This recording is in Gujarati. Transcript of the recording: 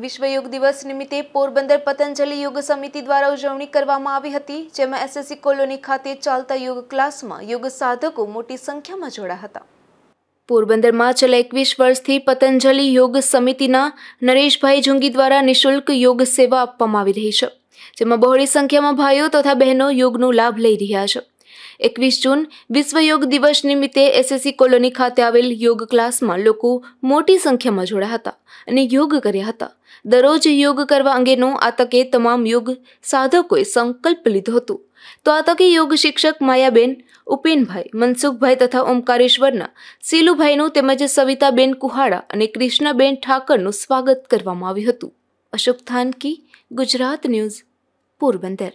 વિશ્વ યોગ દિવસ નિમિત્તે પોરબંદર પતંજલિ યોગ સમિતિ દ્વારા ઉજવણી કરવામાં આવી હતી જેમાં એસએસસી કોલોની ખાતે ચાલતા યોગ ક્લાસમાં યોગ સાધકો મોટી સંખ્યામાં જોડાયા હતા પોરબંદરમાં છેલ્લા એકવીસ વર્ષથી પતંજલિ યોગ સમિતિના નરેશભાઈ જુંગી દ્વારા નિઃશુલ્ક યોગ સેવા આપવામાં આવી રહી છે જેમાં બહોળી સંખ્યામાં ભાઈઓ તથા બહેનો યોગનો લાભ લઈ રહ્યા છે એકવીસ જૂન વિશ્વ યોગ દિવસ નિમિત્તે એસએસસી કોલોની ખાતે આવેલ યોગ ક્લાસમાં લોકો મોટી સંખ્યામાં જોડાયા હતા અને યોગ કર્યા હતા દરરોજ યોગ કરવા અંગેનો આ તકે તમામ યોગ સાધકોએ સંકલ્પ લીધો હતો તો આ તકે યોગ શિક્ષક માયાબેન ઉપેનભાઈ મનસુખભાઈ તથા ઓમકારેશ્વરના સીલુભાઈનું તેમજ સવિતાબેન કુહાડા અને કૃષ્ણાબેન ઠાકરનું સ્વાગત કરવામાં આવ્યું હતું અશોક થાનકી ગુજરાત ન્યૂઝ પોરબંદર